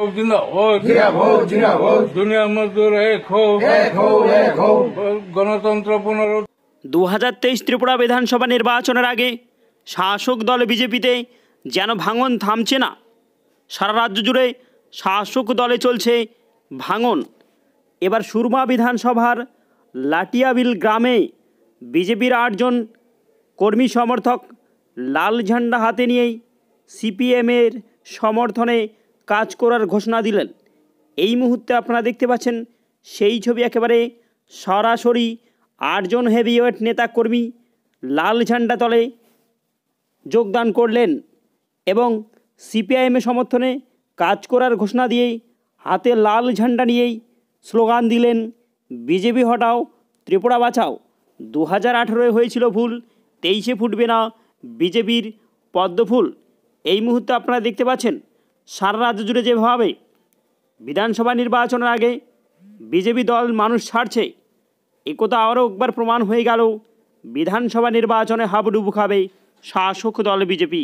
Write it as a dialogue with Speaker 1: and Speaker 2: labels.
Speaker 1: দু হাজার তেইশ ত্রিপুরা বিধানসভা নির্বাচনের আগে শাসক দল বিজেপিতে যেন ভাঙন থামছে না সারা রাজ্য জুড়ে শাসক দলে চলছে ভাঙন এবার সুরমা বিধানসভার লাটিয়াবিল গ্রামে বিজেপির আটজন কর্মী সমর্থক লাল ঝান্ডা হাতে নিয়েই সিপিএমের সমর্থনে কাজ করার ঘোষণা দিলেন এই মুহূর্তে আপনারা দেখতে পাচ্ছেন সেই ছবি একেবারে সরাসরি আটজন হেভিওয়েট নেতাকর্মী লাল ঝান্ডা তলে যোগদান করলেন এবং সিপিআইএমের সমর্থনে কাজ করার ঘোষণা দিয়েই হাতে লাল ঝান্ডা নিয়েই স্লোগান দিলেন বিজেপি হটাও ত্রিপুরা বাঁচাও দু হাজার আঠেরোয় হয়েছিল ভুল তেইশে ফুটবে না বিজেপির পদ্মফুল এই মুহূর্তে আপনারা দেখতে পাচ্ছেন সারা রাজ্য জুড়ে যেভাবে বিধানসভা নির্বাচনের আগে বিজেপি দল মানুষ ছাড়ছে একথা আরও একবার প্রমাণ হয়ে গেল বিধানসভা নির্বাচনে হাবুডুবু খাবে
Speaker 2: শাসক দল বিজেপি